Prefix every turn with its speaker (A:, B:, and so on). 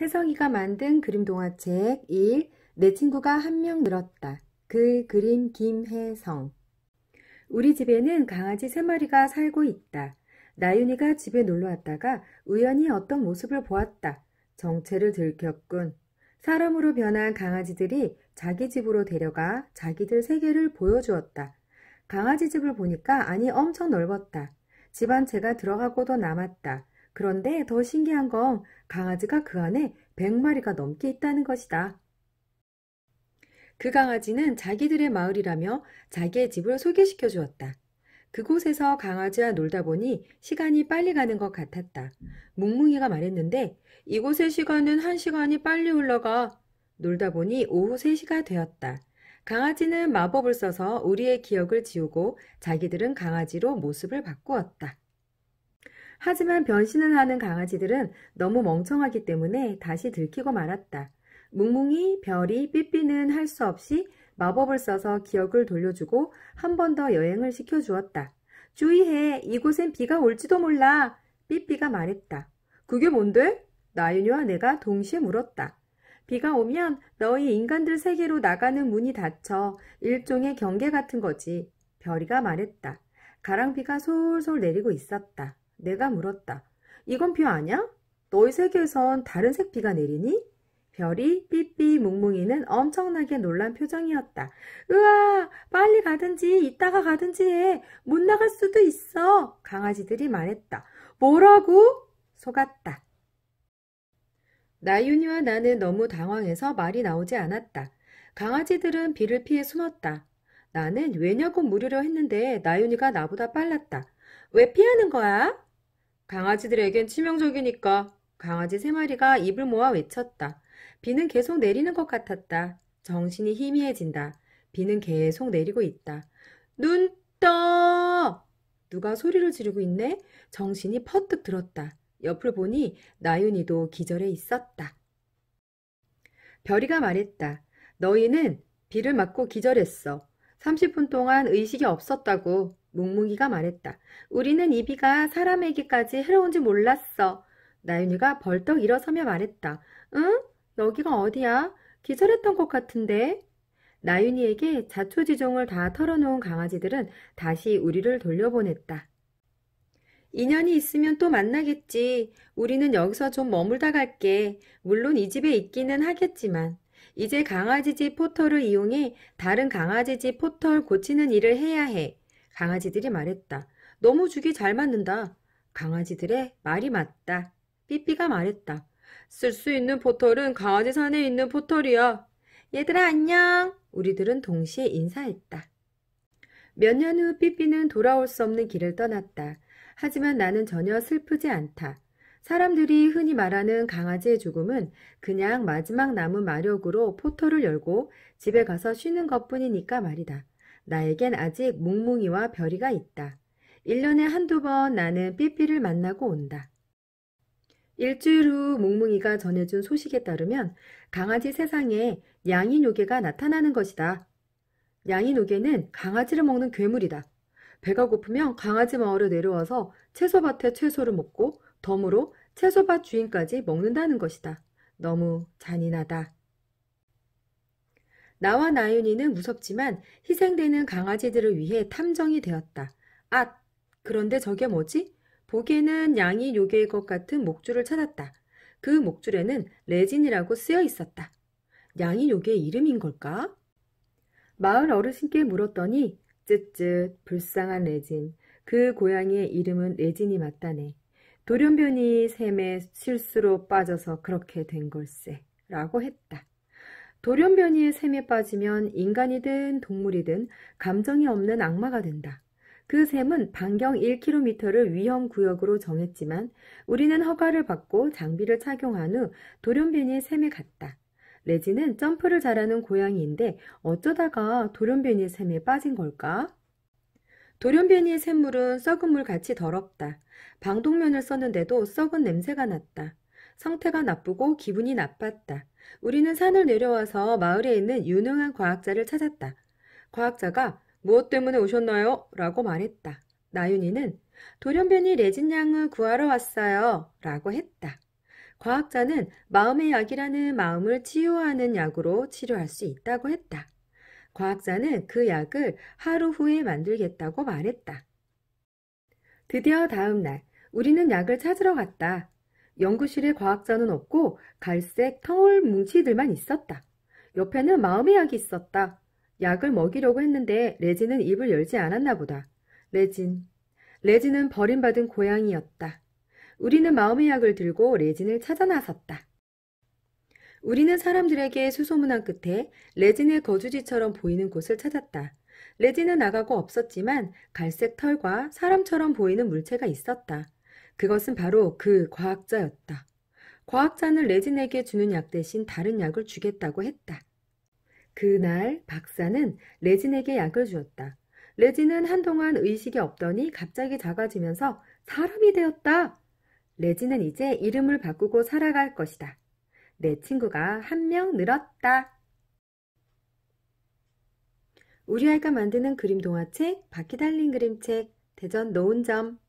A: 혜성이가 만든 그림 동화책 1. 내 친구가 한 명 늘었다. 그 그림 김혜성. 우리 집에는 강아지 3마리가 살고 있다. 나윤이가 집에 놀러 왔다가 우연히 어떤 모습을 보았다. 정체를 들켰군. 사람으로 변한 강아지들이 자기 집으로 데려가 자기들 세계를 보여주었다. 강아지 집을 보니까 안이 엄청 넓었다. 집안채가 들어가고도 남았다. 그런데 더 신기한 건 강아지가 그 안에 100마리가 넘게 있다는 것이다. 그 강아지는 자기들의 마을이라며 자기의 집을 소개시켜 주었다. 그곳에서 강아지와 놀다 보니 시간이 빨리 가는 것 같았다. 뭉뭉이가 말했는데 이곳의 시간은 한 시간이 빨리 흘러가. 놀다 보니 오후 3시가 되었다. 강아지는 마법을 써서 우리의 기억을 지우고 자기들은 강아지로 모습을 바꾸었다. 하지만 변신을 하는 강아지들은 너무 멍청하기 때문에 다시 들키고 말았다. 뭉뭉이, 별이, 삐삐는 할 수 없이 마법을 써서 기억을 돌려주고 한 번 더 여행을 시켜주었다. 주의해, 이곳엔 비가 올지도 몰라. 삐삐가 말했다. 그게 뭔데? 나윤이와 내가 동시에 물었다. 비가 오면 너희 인간들 세계로 나가는 문이 닫혀 일종의 경계 같은 거지. 별이가 말했다. 가랑비가 솔솔 내리고 있었다. 내가 물었다. 이건 비 아냐? 너희 세계에선 다른 색 비가 내리니? 별이 삐삐 뭉뭉이는 엄청나게 놀란 표정이었다. 으아 빨리 가든지 이따가 가든지 해. 못 나갈 수도 있어. 강아지들이 말했다. 뭐라고? 속았다. 나윤이와 나는 너무 당황해서 말이 나오지 않았다. 강아지들은 비를 피해 숨었다. 나는 왜냐고 물으려 했는데 나윤이가 나보다 빨랐다. 왜 피하는 거야? 강아지들에겐 치명적이니까 강아지 세 마리가 입을 모아 외쳤다. 비는 계속 내리는 것 같았다. 정신이 희미해진다. 비는 계속 내리고 있다. 눈 떠! 누가 소리를 지르고 있네? 정신이 퍼뜩 들었다. 옆을 보니 나윤이도 기절해 있었다. 별이가 말했다. 너희는 비를 맞고 기절했어. 30분 동안 의식이 없었다고. 묵묵이가 말했다. 우리는 이 비가 사람에게까지 해로운 지 몰랐어. 나윤이가 벌떡 일어서며 말했다. 응? 여기가 어디야? 기절했던 것 같은데? 나윤이에게 자초지종을 다 털어놓은 강아지들은 다시 우리를 돌려보냈다. 인연이 있으면 또 만나겠지. 우리는 여기서 좀 머물다 갈게. 물론 이 집에 있기는 하겠지만. 이제 강아지 집 포털을 이용해 다른 강아지 집 포털 고치는 일을 해야 해. 강아지들이 말했다. 너무 죽이 잘 맞는다. 강아지들의 말이 맞다. 삐삐가 말했다. 쓸 수 있는 포털은 강아지 산에 있는 포털이야. 얘들아 안녕. 우리들은 동시에 인사했다. 몇 년 후 삐삐는 돌아올 수 없는 길을 떠났다. 하지만 나는 전혀 슬프지 않다. 사람들이 흔히 말하는 강아지의 죽음은 그냥 마지막 남은 마력으로 포털을 열고 집에 가서 쉬는 것뿐이니까 말이다. 나에겐 아직 몽몽이와 별이가 있다. 1년에 한두 번 나는 삐삐를 만나고 온다. 일주일 후 몽몽이가 전해준 소식에 따르면 강아지 세상에 양인요괴가 나타나는 것이다. 양인요괴는 강아지를 먹는 괴물이다. 배가 고프면 강아지 마을에 내려와서 채소밭에 채소를 먹고 덤으로 채소밭 주인까지 먹는다는 것이다. 너무 잔인하다. 나와 나윤이는 무섭지만 희생되는 강아지들을 위해 탐정이 되었다. 앗! 그런데 저게 뭐지? 보기에는 양이 요괴일 것 같은 목줄을 찾았다. 그 목줄에는 레진이라고 쓰여 있었다. 양이 요괴 의 이름인 걸까? 마을 어르신께 물었더니 쯧쯧 불쌍한 레진. 그 고양이의 이름은 레진이 맞다네. 돌연변이 샘에 실수로 빠져서 그렇게 된 걸세. 라고 했다. 돌연변이의 셈에 빠지면 인간이든 동물이든 감정이 없는 악마가 된다. 그 셈은 반경 1km를 위험구역으로 정했지만 우리는 허가를 받고 장비를 착용한 후 돌연변이의 셈에 갔다. 레지는 점프를 잘하는 고양이인데 어쩌다가 돌연변이의 셈에 빠진 걸까? 돌연변이의 샘물은 썩은 물 같이 더럽다. 방독면을 썼는데도 썩은 냄새가 났다. 상태가 나쁘고 기분이 나빴다. 우리는 산을 내려와서 마을에 있는 유능한 과학자를 찾았다. 과학자가 무엇 때문에 오셨나요? 라고 말했다. 나윤이는 돌연변이 레진양을 구하러 왔어요. 라고 했다. 과학자는 마음의 약이라는 마음을 치유하는 약으로 치료할 수 있다고 했다. 과학자는 그 약을 하루 후에 만들겠다고 말했다. 드디어 다음 날, 우리는 약을 찾으러 갔다. 연구실에 과학자는 없고 갈색 터울 뭉치들만 있었다. 옆에는 마음의 약이 있었다. 약을 먹이려고 했는데 레진은 입을 열지 않았나 보다. 레진. 레진은 버림받은 고양이였다. 우리는 마음의 약을 들고 레진을 찾아 나섰다. 우리는 사람들에게 수소문한 끝에 레진의 거주지처럼 보이는 곳을 찾았다. 레진은 나가고 없었지만 갈색 털과 사람처럼 보이는 물체가 있었다. 그것은 바로 그 과학자였다. 과학자는 레진에게 주는 약 대신 다른 약을 주겠다고 했다. 그날 박사는 레진에게 약을 주었다. 레진은 한동안 의식이 없더니 갑자기 작아지면서 사람이 되었다. 레진은 이제 이름을 바꾸고 살아갈 것이다. 내 친구가 한 명 늘었다. 우리 아이가 만드는 그림 동화책, 바퀴 달린 그림책, 대전 노은점.